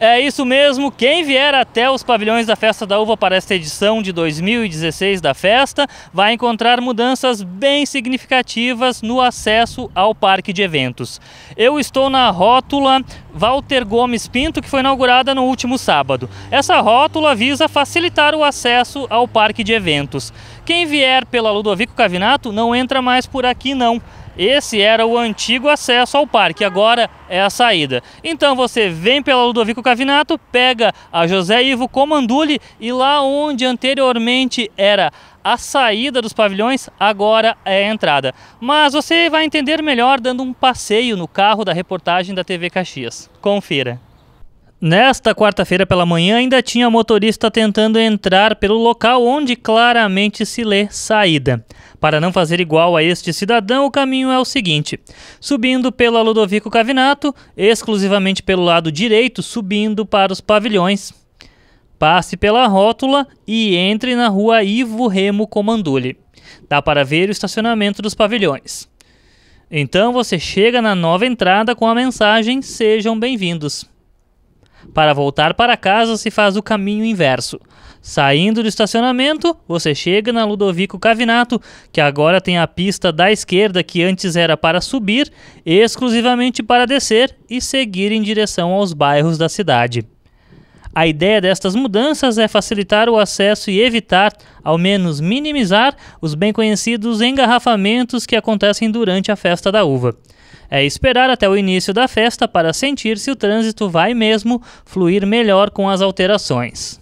É isso mesmo, quem vier até os pavilhões da Festa da Uva para esta edição de 2016 da festa vai encontrar mudanças bem significativas no acesso ao parque de eventos. Eu estou na rótula Walter Gomes Pinto, que foi inaugurada no último sábado. Essa rótula visa facilitar o acesso ao parque de eventos. Quem vier pela Ludovico Cavinato não entra mais por aqui não. Esse era o antigo acesso ao parque, agora é a saída. Então você vem pela Ludovico Cavinato, pega a José Ivo Comandule e lá onde anteriormente era a saída dos pavilhões, agora é a entrada. Mas você vai entender melhor dando um passeio no carro da reportagem da TV Caxias. Confira. Nesta quarta-feira pela manhã, ainda tinha motorista tentando entrar pelo local onde claramente se lê saída. Para não fazer igual a este cidadão, o caminho é o seguinte: subindo pela Ludovico Cavinato, exclusivamente pelo lado direito, subindo para os pavilhões. Passe pela rótula e entre na rua Ivo Remo Comandule. Dá para ver o estacionamento dos pavilhões. Então você chega na nova entrada com a mensagem: Sejam bem-vindos. Para voltar para casa, se faz o caminho inverso. Saindo do estacionamento, você chega na Ludovico Cavinato, que agora tem a pista da esquerda que antes era para subir, exclusivamente para descer e seguir em direção aos bairros da cidade. A ideia destas mudanças é facilitar o acesso e evitar, ao menos minimizar, os bem conhecidos engarrafamentos que acontecem durante a festa da uva. É esperar até o início da festa para sentir se o trânsito vai mesmo fluir melhor com as alterações.